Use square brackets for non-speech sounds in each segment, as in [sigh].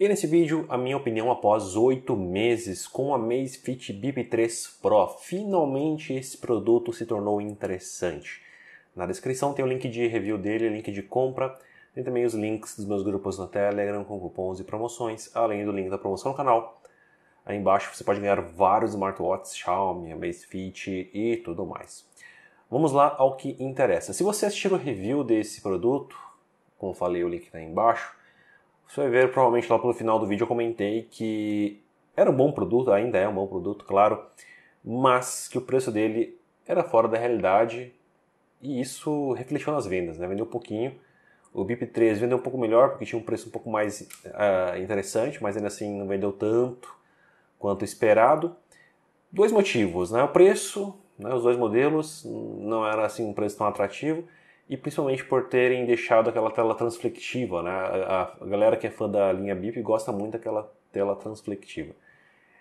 E nesse vídeo, a minha opinião após oito meses com a Amazfit Bip 3 Pro. Finalmente esse produto se tornou interessante. Na descrição tem o link de review dele, link de compra, tem também os links dos meus grupos no Telegram com cupons e promoções, além do link da promoção no canal. Aí embaixo você pode ganhar vários smartwatches Xiaomi, Amazfit e tudo mais. Vamos lá ao que interessa. Se você assistir o review desse produto, como falei, o link está embaixo, você vai ver provavelmente lá pelo final do vídeo eu comentei que era um bom produto, ainda é um bom produto, claro, mas que o preço dele era fora da realidade e isso refletiu nas vendas, né? Vendeu um pouquinho. O BIP3 vendeu um pouco melhor porque tinha um preço um pouco mais uh, interessante, mas ainda assim não vendeu tanto quanto esperado. Dois motivos, né? O preço, né? os dois modelos, não era assim um preço tão atrativo e principalmente por terem deixado aquela tela transflectiva, né? A, galera que é fã da linha BIP gosta muito daquela tela transflectiva.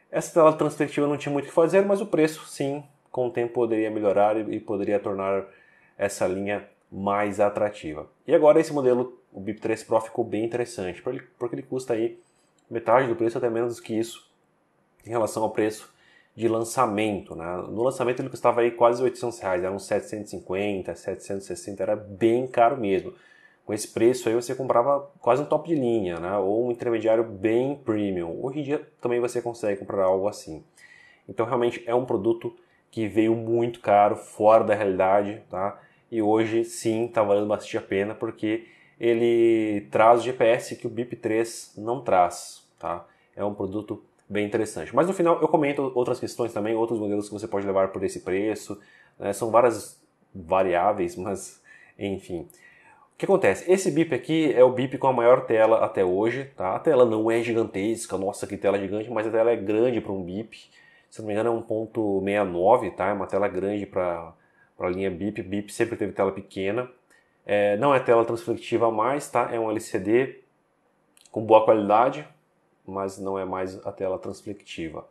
Essa tela transflectiva não tinha muito o que fazer, mas o preço, sim, com o tempo poderia melhorar e, e poderia tornar essa linha mais atrativa. E agora esse modelo, o BIP 3 Pro, ficou bem interessante, porque ele custa aí metade do preço, até menos que isso, em relação ao preço de lançamento. Né? No lançamento ele custava aí quase 800 reais, era uns 750, 760, era bem caro mesmo. Com esse preço aí você comprava quase um top de linha, né? ou um intermediário bem premium. Hoje em dia também você consegue comprar algo assim. Então realmente é um produto que veio muito caro, fora da realidade, tá? E hoje sim está valendo bastante a pena porque ele traz o GPS que o BIP3 não traz, tá? É um produto bem interessante. Mas no final eu comento outras questões também, outros modelos que você pode levar por esse preço. Né? São várias variáveis, [laughs] mas enfim. O que acontece? Esse bip aqui é o bip com a maior tela até hoje. Tá? A tela não é gigantesca, nossa que tela gigante, mas a tela é grande para um bip. Se não me engano é 1.69, tá? é uma tela grande para a linha bip. Bip sempre teve tela pequena. É, não é tela transflectiva mais, tá? é um LCD com boa qualidade, mas não é mais a tela transflectiva.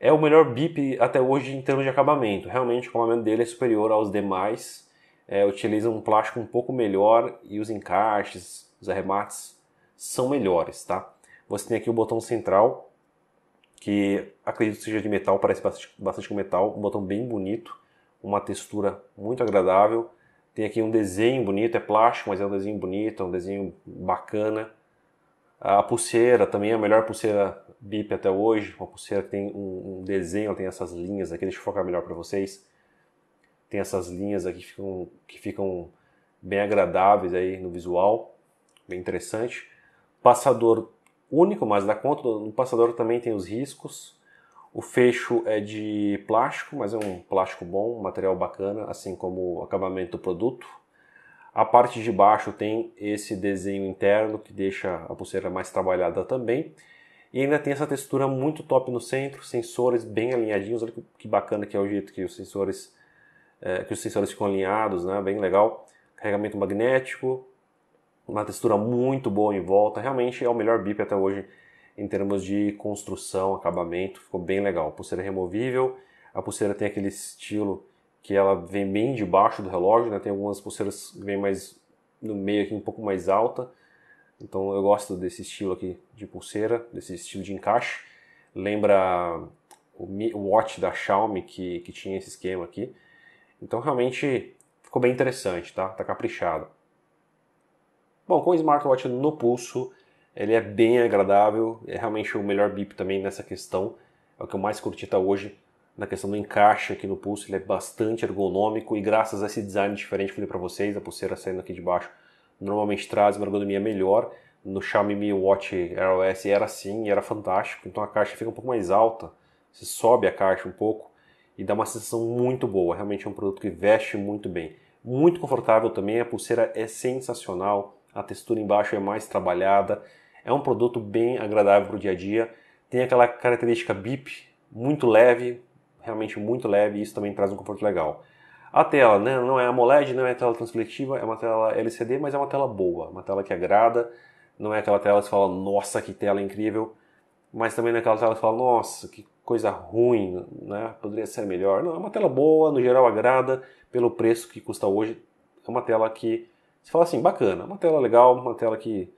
É o melhor BIP até hoje em termos de acabamento. Realmente o acabamento dele é superior aos demais. É, utiliza um plástico um pouco melhor e os encaixes, os arremates são melhores, tá? Você tem aqui o botão central, que acredito que seja de metal, parece bastante, bastante com metal. Um botão bem bonito, uma textura muito agradável. Tem aqui um desenho bonito, é plástico, mas é um desenho bonito, é um desenho bacana. A pulseira também é a melhor pulseira BIP até hoje, uma pulseira que tem um, um desenho, tem essas linhas aqui, deixa eu focar melhor para vocês. Tem essas linhas aqui que ficam, que ficam bem agradáveis aí no visual, bem interessante. Passador único, mas dá conta, no passador também tem os riscos. O fecho é de plástico, mas é um plástico bom, um material bacana, assim como o acabamento do produto. A parte de baixo tem esse desenho interno que deixa a pulseira mais trabalhada também. E ainda tem essa textura muito top no centro, sensores bem alinhadinhos. Olha que bacana que é o jeito que os sensores, é, que os sensores ficam alinhados, né? bem legal. Carregamento magnético, uma textura muito boa em volta. Realmente é o melhor bip até hoje em termos de construção, acabamento. Ficou bem legal. Pulseira é removível, a pulseira tem aquele estilo que ela vem bem debaixo do relógio, né? Tem algumas pulseiras que vem mais no meio aqui, um pouco mais alta. Então eu gosto desse estilo aqui de pulseira, desse estilo de encaixe. Lembra o Mi Watch da Xiaomi que, que tinha esse esquema aqui. Então realmente ficou bem interessante, tá? Tá caprichado. Bom, com o smartwatch no pulso, ele é bem agradável, é realmente o melhor bip também nessa questão. É o que eu mais curti até hoje na questão do encaixe aqui no pulso, ele é bastante ergonômico e graças a esse design diferente que eu falei para vocês, a pulseira saindo aqui de baixo normalmente traz uma ergonomia melhor. No Xiaomi Mi Watch ROS era assim, era fantástico. Então a caixa fica um pouco mais alta, você sobe a caixa um pouco e dá uma sensação muito boa. Realmente é um produto que veste muito bem. Muito confortável também, a pulseira é sensacional, a textura embaixo é mais trabalhada. É um produto bem agradável para o dia a dia. Tem aquela característica bip, muito leve, realmente muito leve e isso também traz um conforto legal. A tela, né, não é AMOLED, não é tela transleflectiva, é uma tela LCD, mas é uma tela boa, uma tela que agrada, não é aquela tela que você fala, nossa, que tela incrível, mas também não é aquela tela que você fala, nossa, que coisa ruim, né, poderia ser melhor. Não, é uma tela boa, no geral agrada, pelo preço que custa hoje, é uma tela que você fala assim, bacana, uma tela legal, uma tela que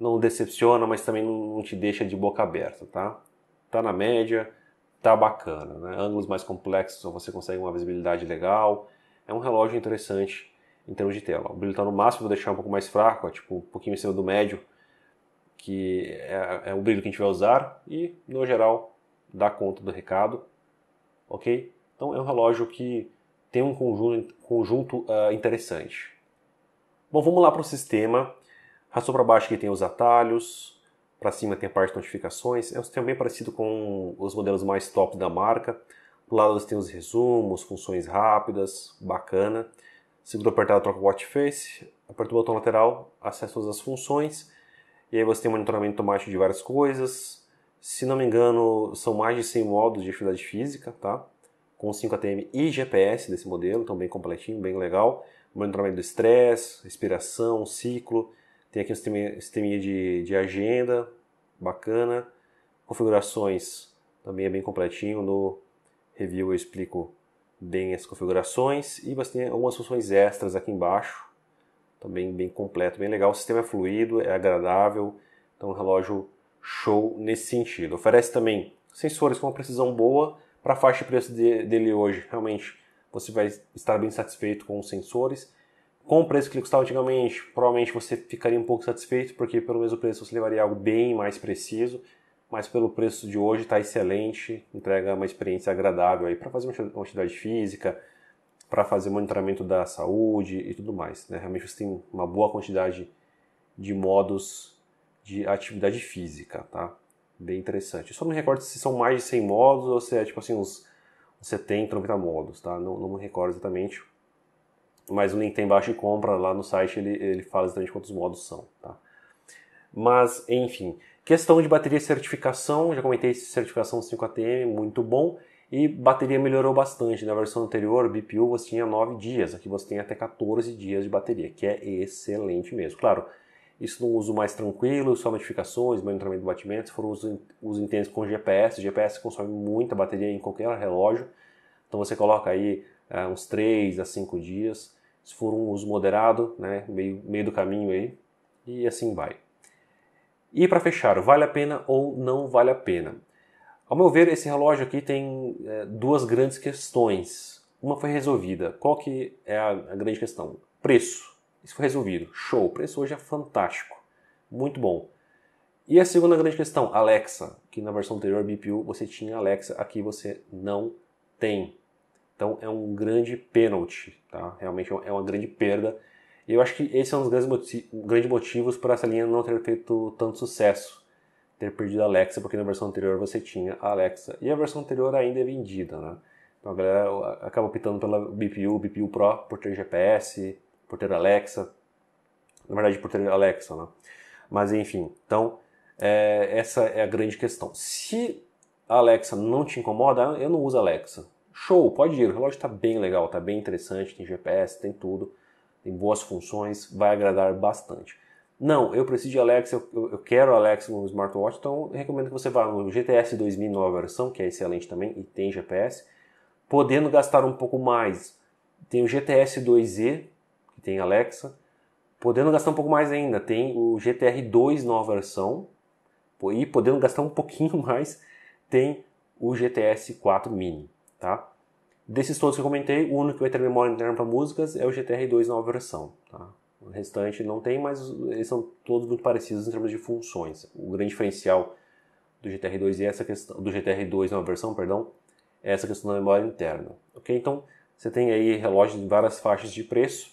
não decepciona, mas também não te deixa de boca aberta, tá? Tá na média, tá bacana. Né? Ângulos mais complexos você consegue uma visibilidade legal. É um relógio interessante em termos de tela. O brilho está no máximo, vou deixar um pouco mais fraco, ó, tipo um pouquinho em cima do médio, que é, é o brilho que a gente vai usar e, no geral, dá conta do recado, ok? Então é um relógio que tem um conjunto, conjunto uh, ah, interessante. Bom, vamos lá para o sistema. Rastou para baixo que tem os atalhos, para cima tem a parte de notificações, é um sistema bem parecido com os modelos mais top da marca. Do lado você tem os resumos, funções rápidas, bacana. segundo apertado, troca o watch face, aperta o botão lateral, acessa todas as funções. E aí você tem monitoramento automático de várias coisas. Se não me engano, são mais de 100 modos de atividade física, tá? Com 5 ATM e GPS desse modelo, então bem completinho, bem legal. Monitoramento do estresse, respiração, ciclo. Tem aqui um sisteminha, sisteminha de, de agenda, bacana. Configurações também é bem completinho. No review eu explico bem as configurações e você tem algumas funções extras aqui embaixo. Também bem completo, bem legal. O sistema é fluido, é agradável. Então, um relógio show nesse sentido. Oferece também sensores com uma precisão boa. Para a faixa de preço de, dele hoje, realmente você vai estar bem satisfeito com os sensores com o preço que ele custava antigamente, provavelmente você ficaria um pouco satisfeito, porque pelo mesmo preço você levaria algo bem mais preciso, mas pelo preço de hoje está excelente, entrega uma experiência agradável aí para fazer uma atividade física, para fazer monitoramento da saúde e tudo mais. Né? Realmente você tem uma boa quantidade de modos de atividade física, tá? Bem interessante. Eu só não me recordo se são mais de 100 modos ou se é tipo assim uns 70, 90 modos, tá? Não, não me recordo exatamente mas o link tem embaixo e compra lá no site, ele, ele fala exatamente quantos modos são. Tá? Mas, enfim, questão de bateria e certificação, já comentei certificação 5ATM, muito bom, e bateria melhorou bastante. Na versão anterior, BPU, você tinha 9 dias, aqui você tem até 14 dias de bateria, que é excelente mesmo. Claro, isso num uso mais tranquilo, só modificações, monitoramento de batimentos, foram os, os intensos com GPS, GPS consome muita bateria em qualquer relógio, então você coloca aí uns 3 a 5 dias. Se for um uso moderado, né, meio, meio do caminho aí, e assim vai. E para fechar, vale a pena ou não vale a pena? Ao meu ver, esse relógio aqui tem é, duas grandes questões. Uma foi resolvida. Qual que é a, a grande questão? Preço. Isso foi resolvido. Show. O preço hoje é fantástico. Muito bom. E a segunda grande questão, Alexa, que na versão anterior BPU você tinha Alexa, aqui você não tem. Então é um grande pênalti, tá? Realmente é, é uma grande perda. E eu acho que esse é um dos grandes, motivos, grandes motivos para essa linha não ter feito tanto sucesso. Ter perdido a Alexa, porque na versão anterior você tinha a Alexa. E a versão anterior ainda é vendida, né? Então a galera acaba optando pela BPU, BPU Pro, por ter GPS, por ter Alexa. Na verdade, por ter Alexa, né? Mas enfim, então é, essa é a grande questão. Se a Alexa não te incomoda, eu não uso a Alexa show, pode ir. O relógio está bem legal, está bem interessante, tem GPS, tem tudo, tem boas funções, vai agradar bastante. Não, eu preciso de Alexa, eu, eu quero Alexa no smartwatch, então recomendo que você vá no GTS 2009 nova versão, que é excelente também e tem GPS, podendo gastar um pouco mais. Tem o GTS 2E, que tem Alexa, podendo gastar um pouco mais ainda, tem o GTR 2 nova versão, e podendo gastar um pouquinho [laughs] mais, tem o GTS 4 Mini, tá? Desses todos que eu comentei, o único que vai ter memória interna para músicas é o GTR2 nova versão. Tá? O restante não tem, mas eles são todos muito parecidos em termos de funções. O grande diferencial do GTR2 e é essa questão do GTR2 nova versão, perdão, é essa questão da memória interna. OK? Então, você tem aí relógios de várias faixas de preço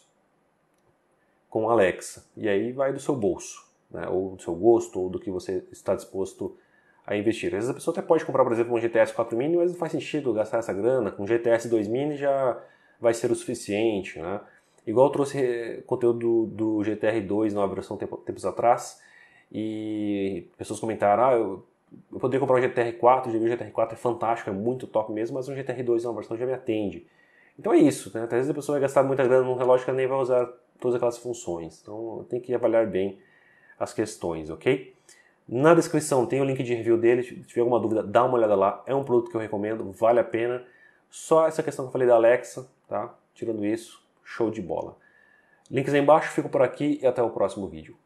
com Alexa. E aí vai do seu bolso, né? ou do seu gosto, ou do que você está disposto a a investir. Às vezes a pessoa até pode comprar, por exemplo, um GTS 4 Mini, mas não faz sentido gastar essa grana. Com um GTS 2 Mini já vai ser o suficiente, né? Igual eu trouxe eh, conteúdo do, do GTR 2 na versão tempo, tempos atrás e pessoas comentaram, ah, eu, eu poderia comprar um GTR 4, o GTR 4 é fantástico, é muito top mesmo, mas um GTR 2 na versão já me atende. Então é isso, né? Às vezes a pessoa vai gastar muita grana num relógio que ela nem vai usar todas aquelas funções. Então tem que avaliar bem as questões, ok? Na descrição tem o link de review dele, se tiver alguma dúvida, dá uma olhada lá. É um produto que eu recomendo, vale a pena. Só essa questão que eu falei da Alexa, tá? Tirando isso, show de bola. Links aí embaixo, fico por aqui e até o próximo vídeo.